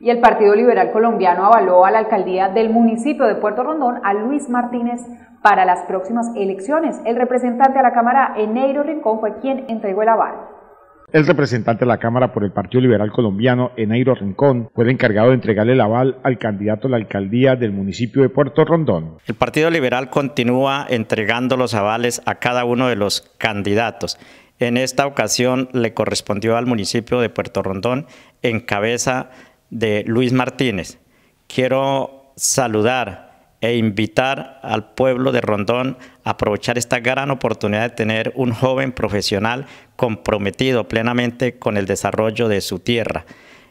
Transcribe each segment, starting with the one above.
y el Partido Liberal Colombiano avaló a la alcaldía del municipio de Puerto Rondón a Luis Martínez para las próximas elecciones. El representante a la Cámara, Eneiro Rincón, fue quien entregó el aval. El representante de la Cámara por el Partido Liberal Colombiano, Eneiro Rincón, fue el encargado de entregarle el aval al candidato a la alcaldía del municipio de Puerto Rondón. El Partido Liberal continúa entregando los avales a cada uno de los candidatos. En esta ocasión le correspondió al municipio de Puerto Rondón en cabeza de Luis Martínez. Quiero saludar e invitar al pueblo de Rondón a aprovechar esta gran oportunidad de tener un joven profesional comprometido plenamente con el desarrollo de su tierra.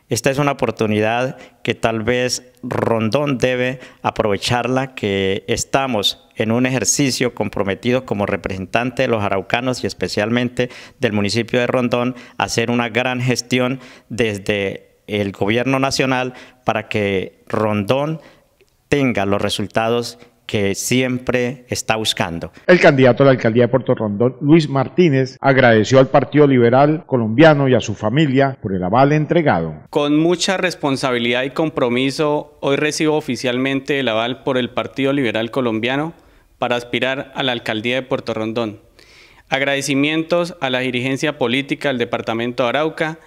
Esta es una oportunidad que tal vez Rondón debe aprovecharla, que estamos en un ejercicio comprometido como representante de los araucanos y especialmente del municipio de Rondón, a hacer una gran gestión desde el gobierno nacional para que Rondón tenga los resultados que siempre está buscando. El candidato a la alcaldía de Puerto Rondón, Luis Martínez, agradeció al Partido Liberal colombiano y a su familia por el aval entregado. Con mucha responsabilidad y compromiso, hoy recibo oficialmente el aval por el Partido Liberal colombiano para aspirar a la alcaldía de Puerto Rondón. Agradecimientos a la dirigencia política del Departamento de Arauca,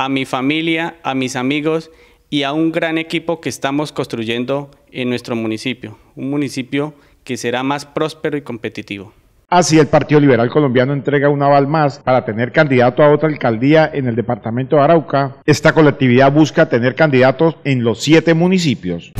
a mi familia, a mis amigos y a un gran equipo que estamos construyendo en nuestro municipio, un municipio que será más próspero y competitivo. Así el Partido Liberal Colombiano entrega un aval más para tener candidato a otra alcaldía en el departamento de Arauca. Esta colectividad busca tener candidatos en los siete municipios.